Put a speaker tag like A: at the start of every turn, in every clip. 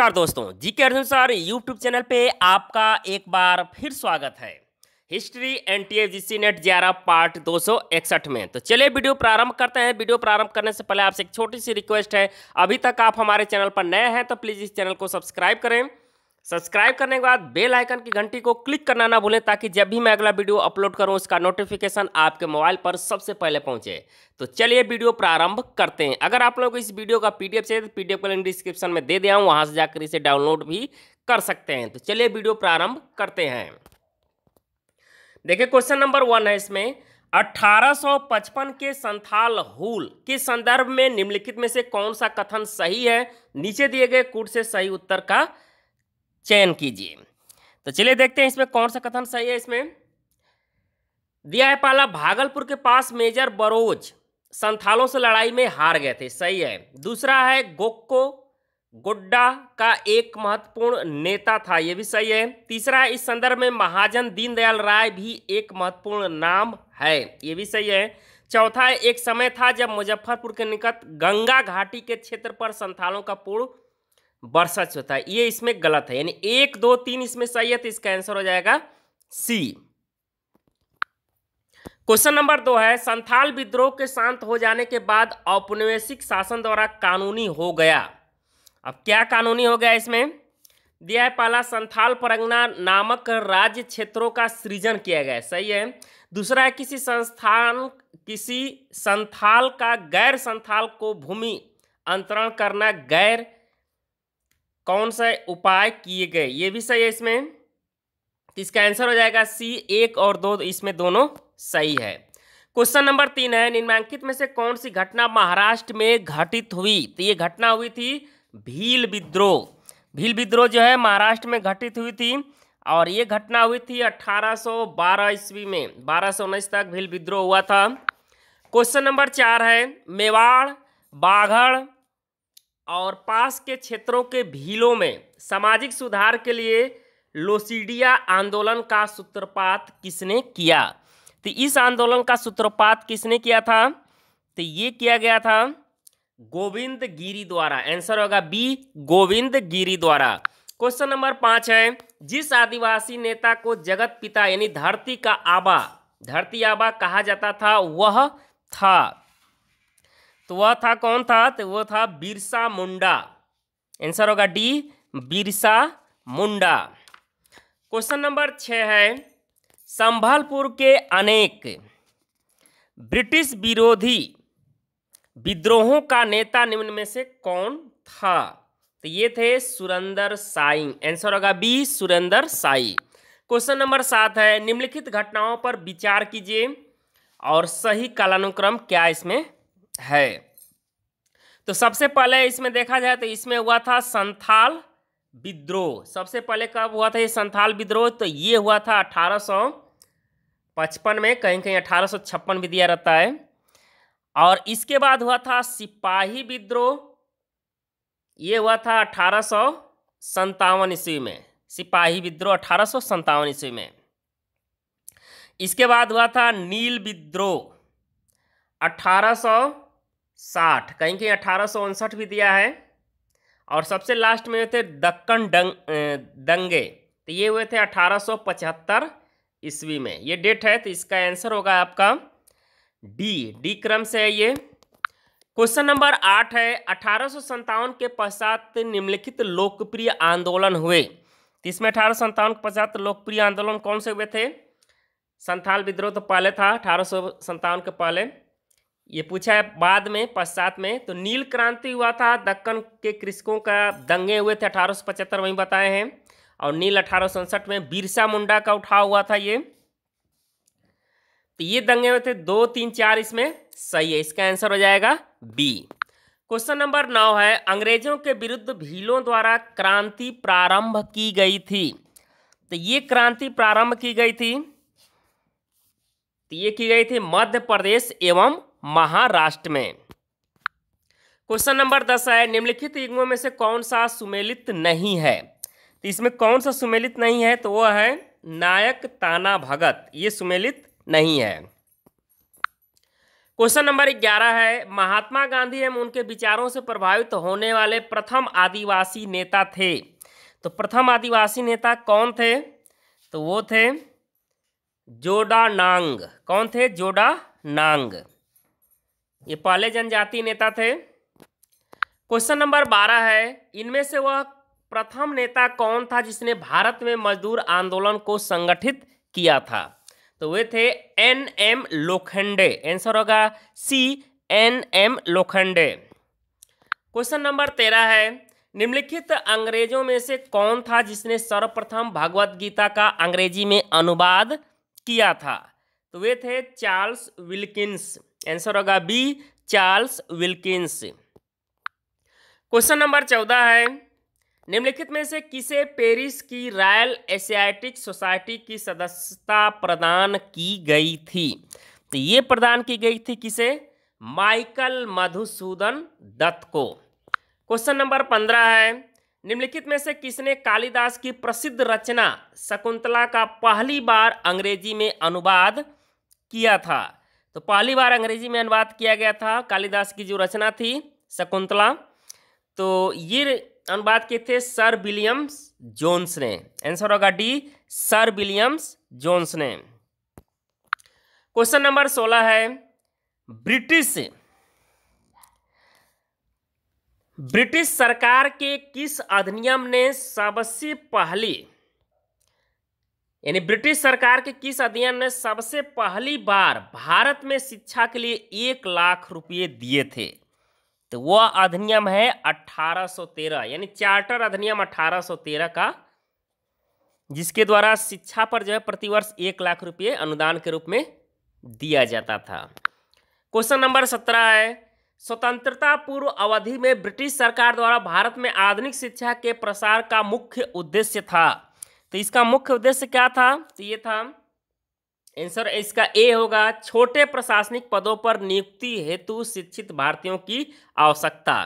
A: नमस्कार दोस्तों जी के अर्जुन सर यूट्यूब चैनल पे आपका एक बार फिर स्वागत है history N T F G NET ग्यारह पार्ट दो सौ इकसठ में तो चलिए वीडियो प्रारंभ करते हैं वीडियो प्रारंभ करने से पहले आपसे एक छोटी सी रिक्वेस्ट है अभी तक आप हमारे चैनल पर नए हैं तो प्लीज़ इस चैनल को सब्सक्राइब करें सब्सक्राइब करने के बाद बेल आइकन की घंटी को क्लिक करना ना भूलें ताकि जब भी मैं अगला वीडियो अपलोड करूं उसका नोटिफिकेशन आपके मोबाइल पर सबसे पहले पहुंचे तो चलिए वीडियो प्रारंभ करते हैं अगर आप लोगों को इस वीडियो का पीडीएफ चाहिए तो पीडीएफ का लिंक डिस्क्रिप्शन में दे दिया हूं वहां से जाकर इसे डाउनलोड भी कर सकते हैं तो चलिए वीडियो प्रारंभ करते हैं देखिए क्वेश्चन नंबर वन है इसमें 1855 के संथाल हूल के संदर्भ में निम्नलिखित में से कौन सा कथन सही है नीचे दिए गए कूट से सही उत्तर का चयन कीजिए तो चलिए देखते हैं इसमें कौन सा कथन सही है इसमें दिया है पाला भागलपुर के पास मेजर बरोज संथालों से लड़ाई में हार गए थे सही है दूसरा है गोक्को गोड्डा का एक महत्वपूर्ण नेता था यह भी सही है तीसरा है इस संदर्भ में महाजन दीनदयाल राय भी एक महत्वपूर्ण नाम है ये भी सही है चौथा है एक समय था जब मुजफ्फरपुर के निकट गंगा घाटी के क्षेत्र पर संथालों का पूर्ण बरसच होता है ये इसमें गलत है यानी एक दो तीन इसमें सही है तो इसका आंसर हो जाएगा सी क्वेश्चन नंबर दो है संथाल विद्रोह के शांत हो जाने के बाद औपनिवेशिक शासन द्वारा कानूनी हो गया अब क्या कानूनी हो गया इसमें दिया है पहला संथाल परंगना नामक राज्य क्षेत्रों का सृजन किया गया सही है दूसरा है किसी संस्थान किसी संथाल का गैर संथाल को भूमि अंतरण करना गैर कौन सा उपाय किए गए ये भी सही है इसमें तो इसका आंसर हो जाएगा सी एक और दो इसमें दोनों सही है क्वेश्चन नंबर तीन है निम्नांकित में से कौन सी घटना महाराष्ट्र में घटित हुई तो ये घटना हुई थी भील विद्रोह भील विद्रोह जो है महाराष्ट्र में घटित हुई थी और ये घटना हुई थी 1812 ईस्वी में बारह तक भील विद्रोह हुआ था क्वेश्चन नंबर चार है मेवाड़ बाघड़ और पास के क्षेत्रों के भीलों में सामाजिक सुधार के लिए लोसीडिया आंदोलन का सूत्रपात किसने किया तो इस आंदोलन का सूत्रपात किसने किया था तो ये किया गया था गोविंद गिरी द्वारा आंसर होगा बी गोविंद गिरी द्वारा क्वेश्चन नंबर पाँच है जिस आदिवासी नेता को जगत पिता यानी धरती का आबा धरती आबा कहा जाता था वह था तो वह था कौन था तो वह था बिरसा मुंडा आंसर होगा D Birsa Munda question number छ है संभलपुर के अनेक ब्रिटिश विरोधी विद्रोहों का नेता निम्न में से कौन था तो ये थे सुरेंदर साई आंसर होगा B Surendra Sai question number सात है निम्नलिखित घटनाओं पर विचार कीजिए और सही कालानुक्रम क्या इसमें है तो सबसे पहले इसमें देखा जाए तो इसमें हुआ था संथाल विद्रोह सबसे पहले कब हुआ था ये संथाल विद्रोह तो ये हुआ था अठारह पचपन में कहीं कहीं अठारह भी दिया रहता है और इसके बाद हुआ था सिपाही विद्रोह ये हुआ था अठारह ईस्वी में सिपाही विद्रोह अठारह ईस्वी में इसके बाद हुआ था नील विद्रोह अठारह साठ कहीं कहीं अठारह भी दिया है और सबसे लास्ट में थे दक्कन डंग दंगे तो ये हुए थे अठारह ईस्वी में ये डेट है तो इसका आंसर होगा आपका डी डी क्रम से है ये क्वेश्चन नंबर आठ है अठारह के पश्चात निम्नलिखित लोकप्रिय आंदोलन हुए तो इसमें अठारह के पश्चात लोकप्रिय आंदोलन कौन से हुए थे संथाल विद्रोह तो पहले था अठारह के पहले ये पूछा है बाद में पश्चात में तो नील क्रांति हुआ था दक्कन के कृषकों का दंगे हुए थे अठारह सौ पचहत्तर वहीं बताए हैं और नील अठारह में बिरसा मुंडा का उठाव हुआ था ये तो ये दंगे हुए थे दो तीन चार इसमें सही है इसका आंसर हो जाएगा बी क्वेश्चन नंबर नौ है अंग्रेजों के विरुद्ध भीलों द्वारा क्रांति प्रारंभ की गई थी तो ये क्रांति प्रारंभ की गई थी तो ये की गई थी मध्य प्रदेश एवं महाराष्ट्र में क्वेश्चन नंबर दस है निम्नलिखित युग्मों में से कौन सा सुमेलित नहीं है तो इसमें कौन सा सुमेलित नहीं है तो वह है नायक ताना भगत ये सुमेलित नहीं है क्वेश्चन नंबर ग्यारह है महात्मा गांधी एवं उनके विचारों से प्रभावित होने वाले प्रथम आदिवासी नेता थे तो प्रथम आदिवासी नेता कौन थे तो वो थे जोडा नांग कौन थे जोडा नांग ये पहले जनजाति नेता थे क्वेश्चन नंबर बारह है इनमें से वह प्रथम नेता कौन था जिसने भारत में मजदूर आंदोलन को संगठित किया था तो वे थे एन एम लोखंडे आंसर होगा C N M Lokhande question number तेरह है निम्नलिखित अंग्रेजों में से कौन था जिसने सर्वप्रथम भगवत गीता का अंग्रेजी में अनुवाद किया था तो वे थे चार्ल्स विल्किंस आंसर होगा B Charles Wilkins question number चौदह है निम्नलिखित में से किसे पेरिस की रॉयल एशियाटिक सोसाइटी की सदस्यता प्रदान की गई थी तो ये प्रदान की गई थी किसे माइकल मधुसूदन दत्त को क्वेश्चन नंबर पंद्रह है निम्नलिखित में से किसने कालिदास की प्रसिद्ध रचना शकुंतला का पहली बार अंग्रेजी में अनुवाद किया था तो पहली बार अंग्रेजी में अनुवाद किया गया था कालिदास की जो रचना थी शकुंतला तो ये अनुवाद किए थे सर विलियम्स जोन्स ने आंसर होगा डी सर विलियम्स जोन्स ने क्वेश्चन नंबर सोलह है ब्रिटिश ब्रिटिश सरकार के किस अधिनियम ने सबसे पहली यानी ब्रिटिश सरकार के किस अध्ययन ने सबसे पहली बार भारत में शिक्षा के लिए एक लाख रुपये दिए थे तो वह अधिनियम है 1813 यानी चार्टर अधिनियम 1813 का जिसके द्वारा शिक्षा पर जो है प्रतिवर्ष एक लाख रुपये अनुदान के रूप में दिया जाता था क्वेश्चन नंबर सत्रह है स्वतंत्रता पूर्व अवधि में ब्रिटिश सरकार द्वारा भारत में आधुनिक शिक्षा के प्रसार का मुख्य उद्देश्य था तो इसका मुख्य उद्देश्य क्या था तो ये था आंसर इसका ए होगा छोटे प्रशासनिक पदों पर नियुक्ति हेतु शिक्षित भारतीयों की आवश्यकता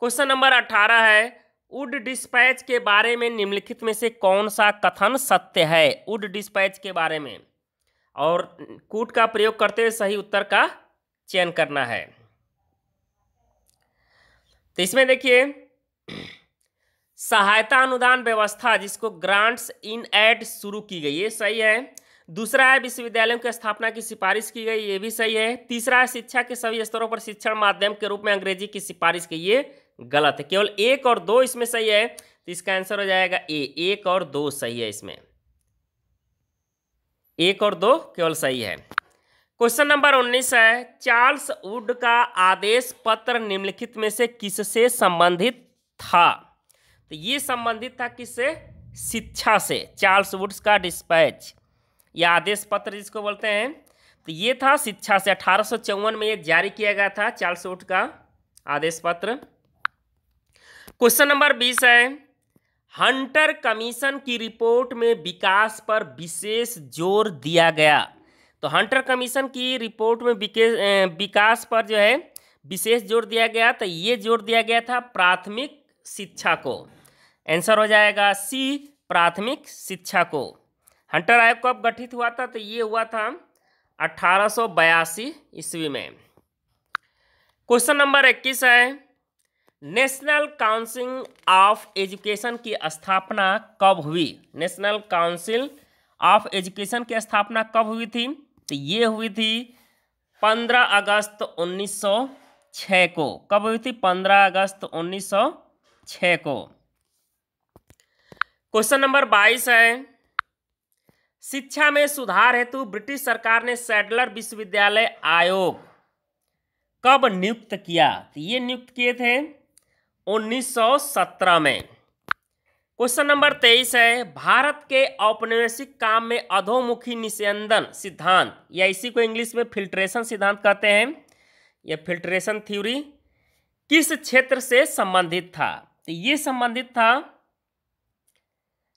A: क्वेश्चन नंबर अठारह है उड डिस्पैच के बारे में निम्नलिखित में से कौन सा कथन सत्य है उड डिस्पैच के बारे में और कूट का प्रयोग करते हुए सही उत्तर का चयन करना है तो इसमें देखिए सहायता अनुदान व्यवस्था जिसको ग्रांट्स इन एड शुरू की गई ये सही है दूसरा है विश्वविद्यालयों की स्थापना की सिफारिश की गई ये भी सही है तीसरा है शिक्षा के सभी स्तरों पर शिक्षण माध्यम के रूप में अंग्रेजी की सिफारिश की ये गलत है केवल एक और दो इसमें सही है तो इसका आंसर हो जाएगा ए एक और दो सही है इसमें एक और दो केवल सही है क्वेश्चन नंबर उन्नीस है चार्ल्स वुड का आदेश पत्र निम्नलिखित में से किससे संबंधित था तो ये संबंधित था किससे शिक्षा से चार्ल्स वुड्स का डिस्पैच या आदेश पत्र जिसको बोलते हैं तो ये था शिक्षा से अठारह में ये जारी किया गया था चार्ल्स वुड का आदेश पत्र क्वेश्चन नंबर बीस है हंटर कमीशन की रिपोर्ट में विकास पर विशेष जोर दिया गया तो हंटर कमीशन की रिपोर्ट में विकास पर जो है विशेष जोर दिया गया तो ये जोर दिया गया था प्राथमिक शिक्षा को आंसर हो जाएगा सी प्राथमिक शिक्षा को हंटर आयोग कब गठित हुआ था तो ये हुआ था अठारह ईस्वी में क्वेश्चन नंबर इक्कीस है नेशनल काउंसिल ऑफ एजुकेशन की स्थापना कब हुई नेशनल काउंसिल ऑफ एजुकेशन की स्थापना कब हुई थी तो ये हुई थी 15 अगस्त 1906 को कब हुई थी 15 अगस्त 1906 को क्वेश्चन नंबर बाईस है शिक्षा में सुधार हेतु ब्रिटिश सरकार ने सैडलर विश्वविद्यालय आयोग कब नियुक्त किया तो ये नियुक्त किए थे 1917 में क्वेश्चन नंबर तेईस है भारत के औपनिवेशिक काम में अधोमुखी निषेंदन सिद्धांत या इसी को इंग्लिश में फिल्ट्रेशन सिद्धांत कहते हैं यह फिल्ट्रेशन थ्योरी किस क्षेत्र से संबंधित था तो ये संबंधित था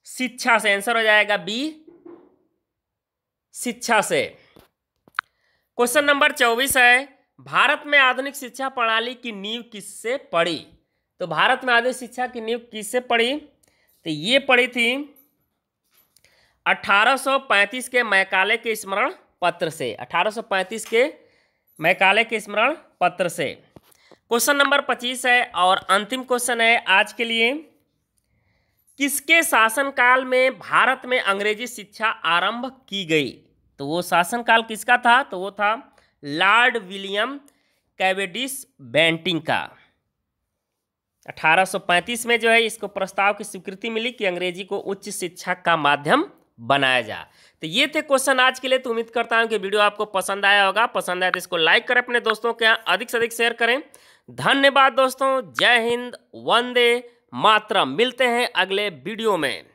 A: शिक्षा से आंसर हो जाएगा बी शिक्षा से क्वेश्चन नंबर चौबीस है भारत में आधुनिक शिक्षा प्रणाली की नींव किससे पड़ी तो भारत में आधुनिक शिक्षा की नींव किससे पड़ी तो ये पड़ी थी 1835 के मैकाले के स्मरण पत्र से 1835 के मैकाले के स्मरण पत्र से क्वेश्चन नंबर 25 है और अंतिम क्वेश्चन है आज के लिए किसके शासनकाल में भारत में अंग्रेजी शिक्षा आरंभ की गई तो वो शासनकाल किसका था तो वो था लॉर्ड विलियम कैवेडिस बैंटिंग का 1835 में जो है इसको प्रस्ताव की स्वीकृति मिली कि अंग्रेजी को उच्च शिक्षा का माध्यम बनाया जाए तो ये थे क्वेश्चन आज के लिए तो उम्मीद करता हूँ कि वीडियो आपको पसंद आया होगा पसंद आया तो इसको लाइक करें अपने दोस्तों के यहाँ अधिक से अधिक शेयर करें धन्यवाद दोस्तों जय हिंद वंदे मात्रा मिलते हैं अगले वीडियो में